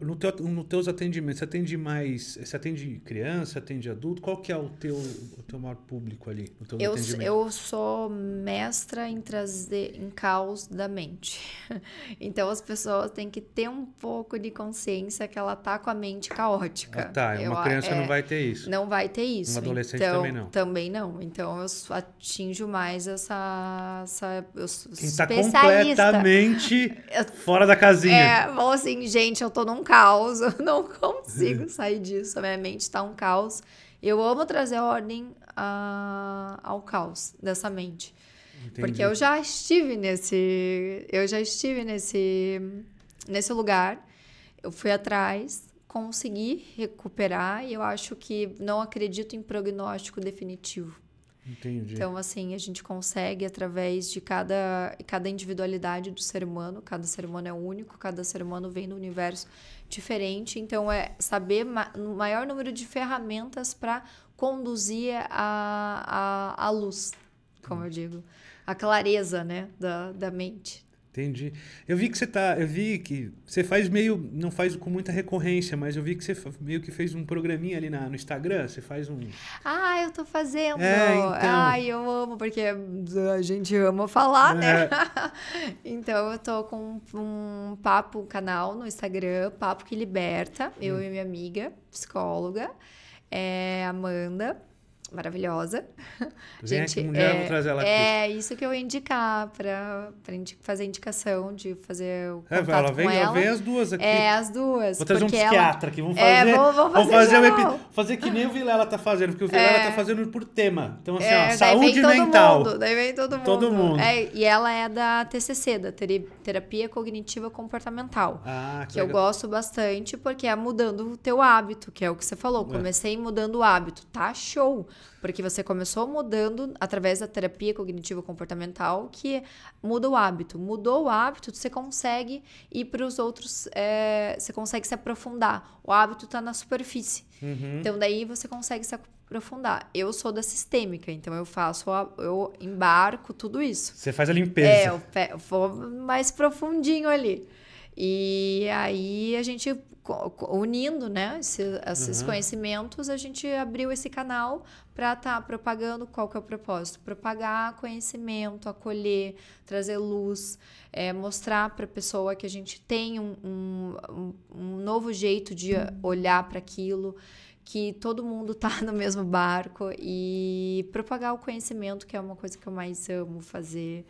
no teu, no teus atendimentos, você atende mais, você atende criança, atende adulto? Qual que é o teu, o teu maior público ali? eu, eu sou mestra em trazer em caos da mente. Então as pessoas têm que ter um pouco de consciência que ela tá com a mente caótica. Ah, tá, uma eu, criança é, não vai ter isso. Não vai ter isso. Uma adolescente então, também não. Também não. Então eu atinjo mais essa, essa eu sou Quem tá especialista. Tá completamente fora da casinha. É, bom assim, gente gente, eu tô num caos, eu não consigo sair disso, a minha mente tá um caos. Eu amo trazer ordem a, ao caos dessa mente. Entendi. Porque eu já estive nesse. Eu já estive nesse, nesse lugar. Eu fui atrás, consegui recuperar e eu acho que não acredito em prognóstico definitivo. Entendi. Então, assim, a gente consegue através de cada, cada individualidade do ser humano, cada ser humano é único, cada ser humano vem do universo diferente. Então, é saber ma maior número de ferramentas para conduzir a, a, a luz, como eu digo, a clareza né, da, da mente. Entendi. Eu vi que você tá, eu vi que você faz meio, não faz com muita recorrência, mas eu vi que você meio que fez um programinha ali na, no Instagram, você faz um Ah, eu tô fazendo. É, então... Ai, eu amo porque a gente ama falar, né? é. né? então eu tô com um papo canal no Instagram, papo que liberta, hum. eu e minha amiga psicóloga, é Amanda maravilhosa. Gente, gente é, trazer ela é aqui. É isso que eu ia indicar para gente fazer indicação de fazer o é, ela vem, ela. vem as duas aqui. É, as duas. Vou trazer um psiquiatra aqui. Vamos fazer, é, fazer, vamos fazer, um epi... fazer que nem o Vilela tá fazendo, porque o é. Vilela é. tá fazendo por tema. Então, assim, é, ó, saúde mental. Mundo, daí vem todo mundo. Todo mundo. É, e ela é da TCC, da Terapia Cognitiva Comportamental. Ah, que, que eu gosto bastante, porque é mudando o teu hábito, que é o que você falou. É. Comecei mudando o hábito. Tá show. Porque você começou mudando através da terapia cognitivo-comportamental, que muda o hábito. Mudou o hábito, você consegue ir para os outros, é, você consegue se aprofundar. O hábito está na superfície. Uhum. Então, daí você consegue se aprofundar. Eu sou da sistêmica, então eu faço, eu embarco tudo isso. Você faz a limpeza. É, eu, eu vou mais profundinho ali. E aí a gente unindo, né, esse, esses uhum. conhecimentos, a gente abriu esse canal para estar tá propagando qual que é o propósito, propagar conhecimento, acolher, trazer luz, é, mostrar para a pessoa que a gente tem um, um, um novo jeito de olhar para aquilo, que todo mundo está no mesmo barco e propagar o conhecimento, que é uma coisa que eu mais amo fazer.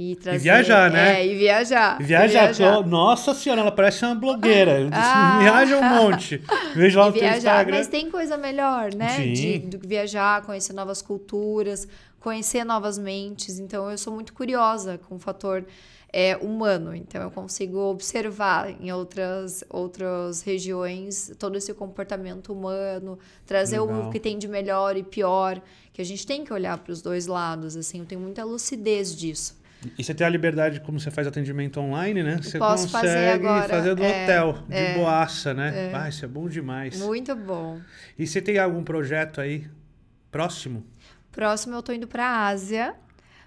E, trazer, e viajar, né? É, e viajar. viajar. E viajar. Nossa senhora, ela parece uma blogueira. Ah. Viaja um monte. Veja lá no viajar, Instagram. Mas tem coisa melhor, né? Do De, viajar, conhecer novas culturas, conhecer novas mentes. Então, eu sou muito curiosa com o fator é, humano. Então, eu consigo observar em outras, outras regiões todo esse comportamento humano, trazer Legal. o que tem de melhor e pior, que a gente tem que olhar para os dois lados. Assim, eu tenho muita lucidez disso. E você tem a liberdade, como você faz atendimento online, né? Você Posso consegue fazer, agora, fazer do é, hotel, de é, boaça, né? É. Ah, isso é bom demais. Muito bom. E você tem algum projeto aí próximo? Próximo eu estou indo para a Ásia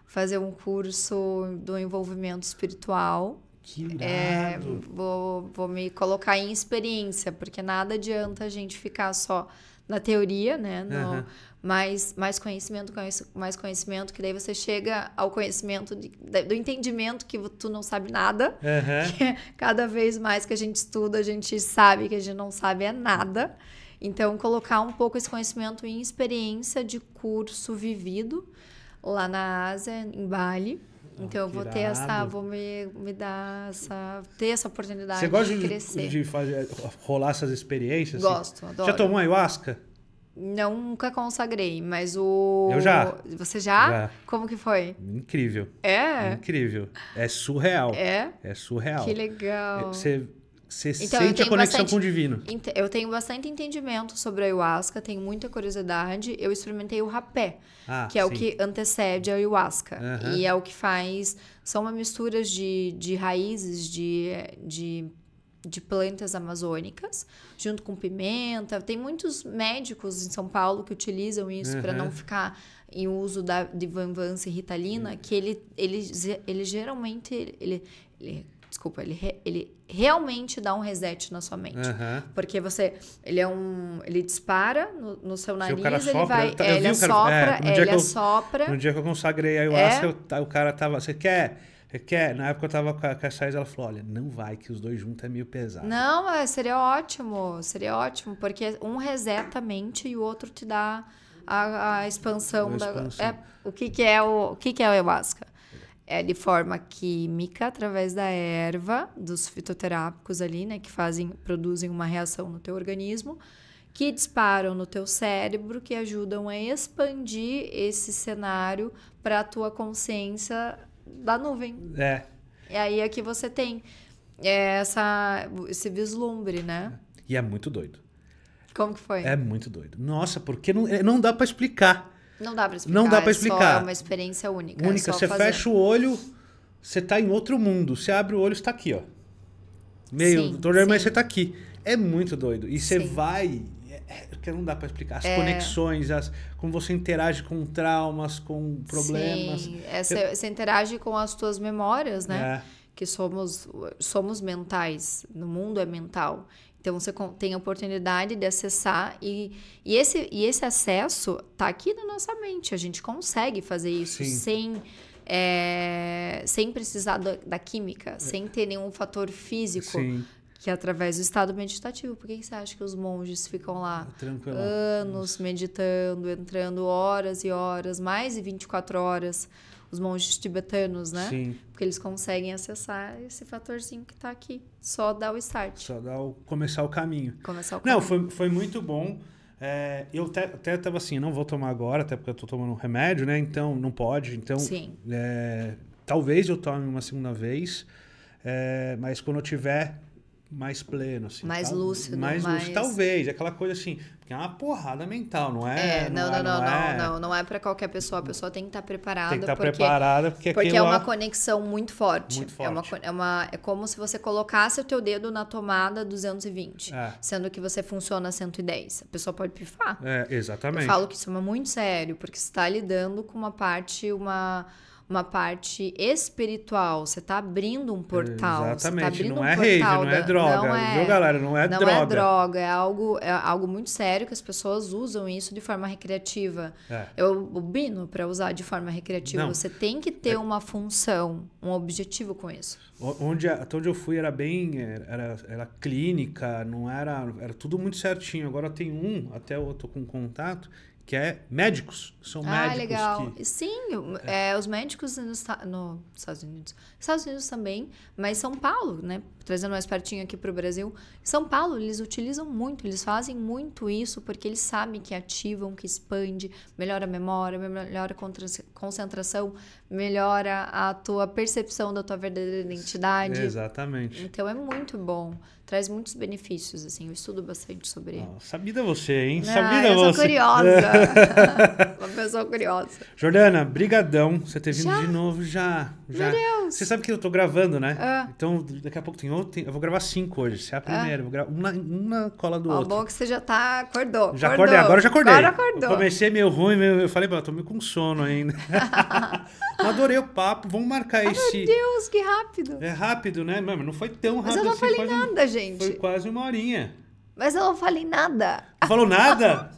fazer um curso do envolvimento espiritual. Que É, vou, vou me colocar em experiência, porque nada adianta a gente ficar só na teoria, né? No, uhum. mais, mais conhecimento, mais conhecimento, que daí você chega ao conhecimento de, do entendimento que tu não sabe nada. Uhum. Que cada vez mais que a gente estuda, a gente sabe que a gente não sabe é nada. Então, colocar um pouco esse conhecimento em experiência de curso vivido lá na Ásia, em Bali. Ah, então eu vou ter essa, vou me, me dar essa, ter essa oportunidade Você gosta de, crescer. de fazer, rolar essas experiências? Assim? Gosto, assim? adoro. Já tomou ayahuasca? Não, nunca consagrei, mas o. Eu já. Você já? já? Como que foi? Incrível. É? Incrível. É surreal. É? É surreal. Que legal. É, você você então, sente a conexão bastante, com o divino. Eu tenho bastante entendimento sobre a ayahuasca, tenho muita curiosidade. Eu experimentei o rapé, ah, que é sim. o que antecede a ayahuasca. Uhum. E é o que faz. São uma mistura de, de raízes, de, de, de plantas amazônicas, junto com pimenta. Tem muitos médicos em São Paulo que utilizam isso uhum. para não ficar em uso da, de Vanvance e Ritalina, uhum. que ele, ele, ele geralmente. Ele, ele Desculpa, ele, re, ele realmente dá um reset na sua mente. Uhum. Porque você. Ele é um. Ele dispara no, no seu nariz, Se o cara ele sopra, vai. Eu, ele assopra, é, ele eu, assopra. No dia que eu consagrei a ayahuasca, é, o cara tava. Você quer? Quer? Na época eu tava com a, com ela falou: olha, não vai, que os dois juntos é meio pesado. Não, é, seria ótimo, seria ótimo, porque um reseta a mente e o outro te dá a, a expansão, a expansão. da. É, o que, que é o, o que, que é o ayahuasca? é de forma química através da erva, dos fitoterápicos ali, né, que fazem, produzem uma reação no teu organismo, que disparam no teu cérebro, que ajudam a expandir esse cenário para a tua consciência da nuvem. É. E aí é que você tem é, essa esse vislumbre, né? E é muito doido. Como que foi? É muito doido. Nossa, porque não, é, não dá para explicar. Não dá para explicar. Não dá para é explicar. É, uma experiência única. Única. É você fazer. fecha o olho, você está em outro mundo. Você abre o olho, está aqui, ó. Meio sim, torneio, mas você está aqui. É muito doido. E você sim. vai é, é, que não dá para explicar. As é. conexões, as, como você interage com traumas, com problemas. Sim, é, você, interage com as suas memórias, né? É. Que somos, somos mentais, no mundo é mental. Então você tem a oportunidade de acessar e, e, esse, e esse acesso está aqui na nossa mente. A gente consegue fazer isso Sim. sem é, sem precisar da química, é. sem ter nenhum fator físico. Sim. Que é através do estado meditativo. Por que, que você acha que os monges ficam lá é, Tranquilo. anos Nossa. meditando, entrando horas e horas, mais de 24 horas? Os monges tibetanos, né? Sim porque eles conseguem acessar esse fatorzinho que está aqui. Só dar o start. Só dar o, começar o caminho. Começar o caminho. Não, foi, foi muito bom. É, eu até estava assim, não vou tomar agora, até porque eu estou tomando um remédio, né? Então, não pode. Então, é, talvez eu tome uma segunda vez, é, mas quando eu tiver mais pleno, assim. Mais lúcido. Mais, mais... Lúcido, talvez. É aquela coisa assim, é uma porrada mental, não é? É, não, não, não, não, é, não, não, não, não, é, é para qualquer pessoa. A pessoa tem que estar tá preparada. Tem que estar tá porque, preparada porque, porque é uma conexão muito forte. Muito forte. É, uma, é, uma, é como se você colocasse o teu dedo na tomada 220, é. sendo que você funciona 110. A pessoa pode pifar. É, exatamente. Eu falo que isso é muito sério, porque você está lidando com uma parte, uma uma parte espiritual, você está abrindo um portal. Tá Exatamente, tá não um é portal da... não é droga. Não é, viu, galera? Não é não é droga. Não é droga, é algo, é algo muito sério que as pessoas usam isso de forma recreativa. É. Eu bino para usar de forma recreativa. Não. Você tem que ter é. uma função, um objetivo com isso. Onde, até onde eu fui era bem, era, era clínica, não era, era tudo muito certinho. Agora tem um, até eu tô com contato, que é médicos. São ah, médicos. Ah, legal. Que... Sim, é. É, os médicos nos no Estados Unidos. Estados Unidos também, mas São Paulo, né? trazendo mais pertinho aqui para o Brasil. São Paulo, eles utilizam muito, eles fazem muito isso porque eles sabem que ativam, que expande, melhora a memória, melhora a concentração, melhora a tua percepção da tua verdadeira identidade. Exatamente. Então é muito bom. Traz muitos benefícios, assim. Eu estudo bastante sobre. Oh, sabida você, hein? Ah, sabida eu você. Sou curiosa. Uma pessoa curiosa. Jordana, brigadão. Você ter vindo já? de novo já. já. Meu Deus. Você sabe que eu tô gravando, né? Ah. Então daqui a pouco tem tem... eu vou gravar cinco hoje. Você é a ah. primeira. É. Vou gravar uma, uma cola do Ó, outro. bom que você já tá... Acordou. Já acordou. acordei. Agora já acordei. Agora acordou. Eu comecei meio ruim. Meio... Eu falei, eu tô meio com sono ainda. Adorei o papo. Vamos marcar Ai, esse... Meu Deus, que rápido. É rápido, né? Mas não foi tão rápido Mas eu não assim, falei nada, gente. Foi quase uma horinha. Mas eu não falei nada. Não falou nada?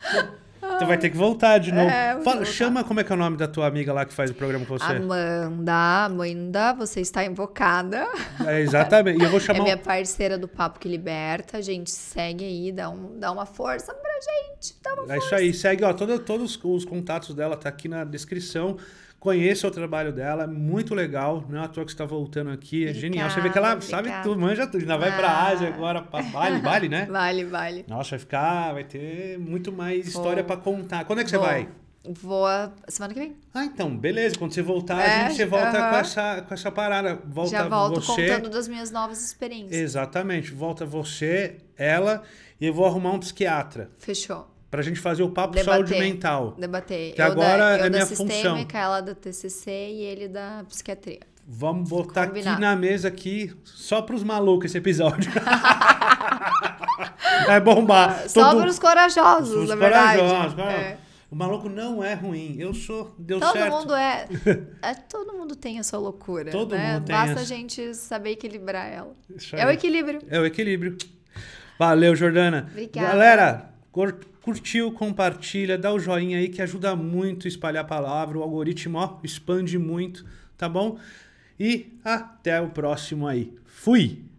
Tu então você vai ter que voltar de é, novo. É, Fala, Chama como é que é o nome da tua amiga lá que faz o programa com você. Amanda, Amanda, você está invocada. É, exatamente. E eu vou é chamar. É minha parceira do Papo que Liberta. gente segue aí, dá, um, dá uma força pra gente. Dá uma é força. isso aí, segue, ó. Todo, todos os contatos dela tá aqui na descrição. Conheça o trabalho dela, é muito legal. Não é à toa que está voltando aqui, é obrigada, genial. Você vê que ela obrigada. sabe tudo, manja tudo. Ainda vai para para ah. Ásia agora, para né? Bali, Bali, né? Vale, vale. Nossa, vai ficar, vai ter muito mais história para contar. Quando é que Vou. você vai? Vou semana que vem. Ah, então, beleza. Quando você voltar, é, a gente, volta uh -huh. com, essa, com essa parada. Volta Já volto você. contando das minhas novas experiências. Exatamente. Volta você, ela, e eu vou arrumar um psiquiatra. Fechou para a gente fazer o papo Debater. saúde mental. Debater. Que eu agora da, é da minha função. ela da TCC e ele da psiquiatria. Vamos botar Combinado. aqui na mesa aqui só para os malucos esse episódio. Vai é bombar. Só para os corajosos, na verdade. Corajosos, é. O maluco não é ruim. Eu sou. Deu todo certo. Todo mundo é, é, Todo mundo tem a sua loucura. Todo né? mundo tem. Basta essa. a gente saber equilibrar ela. É o equilíbrio. É o equilíbrio. Valeu, Jordana. Obrigada. Galera, Curtiu, compartilha, dá o joinha aí que ajuda muito a espalhar a palavra. O algoritmo ó, expande muito, tá bom? E até o próximo aí. Fui!